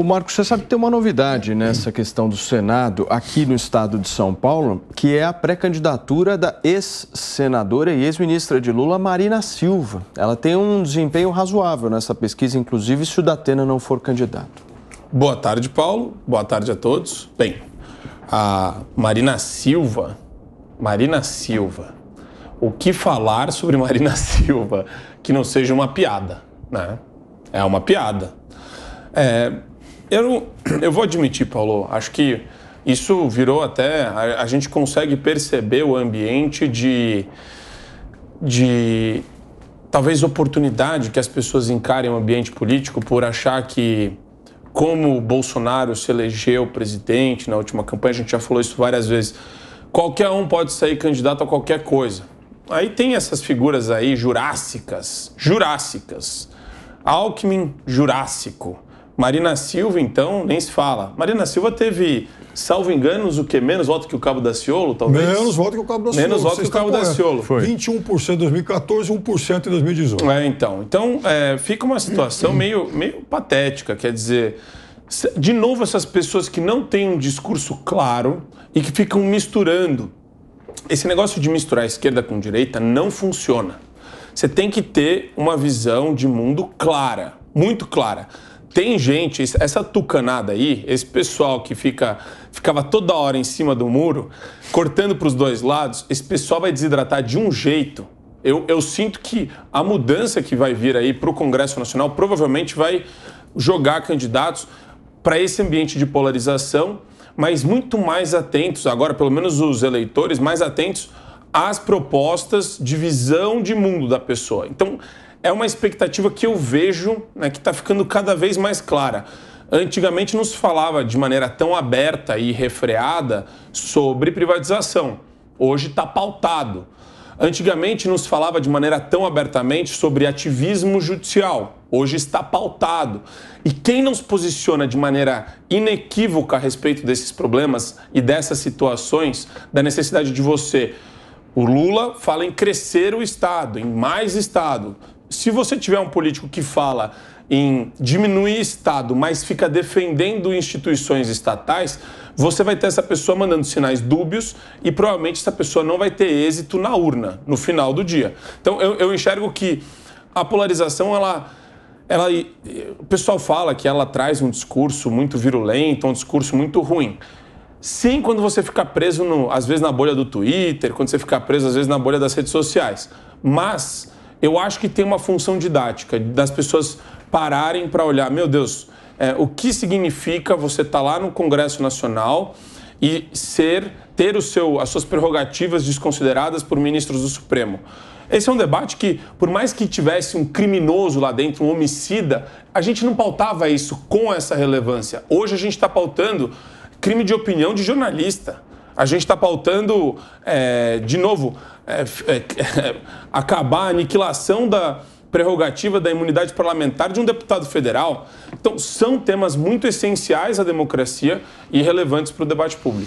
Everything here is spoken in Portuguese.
O Marcos, você sabe que tem uma novidade nessa questão do Senado aqui no estado de São Paulo, que é a pré-candidatura da ex-senadora e ex-ministra de Lula, Marina Silva. Ela tem um desempenho razoável nessa pesquisa, inclusive se o Datena não for candidato. Boa tarde, Paulo. Boa tarde a todos. Bem, a Marina Silva. Marina Silva. O que falar sobre Marina Silva que não seja uma piada, né? É uma piada. É, eu, não, eu vou admitir, Paulo, acho que isso virou até. A, a gente consegue perceber o ambiente de. de talvez oportunidade que as pessoas encarem o ambiente político por achar que como o Bolsonaro se elegeu presidente na última campanha, a gente já falou isso várias vezes. Qualquer um pode sair candidato a qualquer coisa. Aí tem essas figuras aí jurássicas, jurássicas. Alckmin jurássico. Marina Silva, então, nem se fala. Marina Silva teve, salvo enganos, o que? Menos voto que o Cabo da Ciolo, talvez? Menos voto que o Cabo da Ciolo. Menos voto que o Cabo da é, Ciolo. Foi. 21% em 2014, 1% em 2018. É, então. Então, é, fica uma situação meio, meio patética. Quer dizer, de novo, essas pessoas que não têm um discurso claro e que ficam misturando. Esse negócio de misturar esquerda com direita não funciona. Você tem que ter uma visão de mundo clara, muito clara tem gente, essa tucanada aí, esse pessoal que fica ficava toda hora em cima do muro, cortando para os dois lados, esse pessoal vai desidratar de um jeito. Eu, eu sinto que a mudança que vai vir aí para o Congresso Nacional provavelmente vai jogar candidatos para esse ambiente de polarização, mas muito mais atentos, agora pelo menos os eleitores, mais atentos às propostas de visão de mundo da pessoa. Então, é uma expectativa que eu vejo né, que está ficando cada vez mais clara. Antigamente não se falava de maneira tão aberta e refreada sobre privatização. Hoje está pautado. Antigamente não se falava de maneira tão abertamente sobre ativismo judicial. Hoje está pautado. E quem não se posiciona de maneira inequívoca a respeito desses problemas e dessas situações, da necessidade de você. O Lula fala em crescer o Estado, em mais Estado se você tiver um político que fala em diminuir Estado, mas fica defendendo instituições estatais, você vai ter essa pessoa mandando sinais dúbios e provavelmente essa pessoa não vai ter êxito na urna, no final do dia. Então eu, eu enxergo que a polarização, ela, ela. O pessoal fala que ela traz um discurso muito virulento, um discurso muito ruim. Sim, quando você fica preso, no, às vezes, na bolha do Twitter, quando você fica preso, às vezes, na bolha das redes sociais. Mas eu acho que tem uma função didática das pessoas pararem para olhar, meu Deus, é, o que significa você estar tá lá no Congresso Nacional e ser ter o seu, as suas prerrogativas desconsideradas por ministros do Supremo. Esse é um debate que, por mais que tivesse um criminoso lá dentro, um homicida, a gente não pautava isso com essa relevância. Hoje a gente está pautando crime de opinião de jornalista. A gente está pautando, é, de novo, é, é acabar a aniquilação da prerrogativa da imunidade parlamentar de um deputado federal. Então, são temas muito essenciais à democracia e relevantes para o debate público.